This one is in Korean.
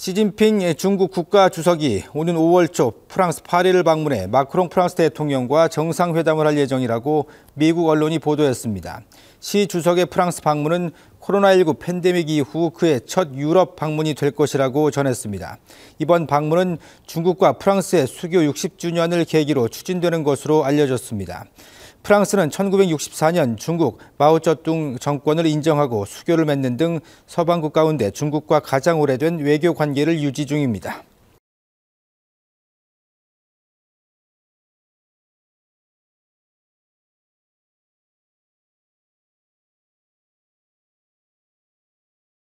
시진핑 중국 국가주석이 오는 5월 초 프랑스 파리를 방문해 마크롱 프랑스 대통령과 정상회담을 할 예정이라고 미국 언론이 보도했습니다. 시 주석의 프랑스 방문은 코로나19 팬데믹 이후 그의 첫 유럽 방문이 될 것이라고 전했습니다. 이번 방문은 중국과 프랑스의 수교 60주년을 계기로 추진되는 것으로 알려졌습니다. 프랑스는 1964년 중국 마오쩌둥 정권을 인정하고 수교를 맺는 등 서방국 가운데 중국과 가장 오래된 외교 관계를 유지 중입니다.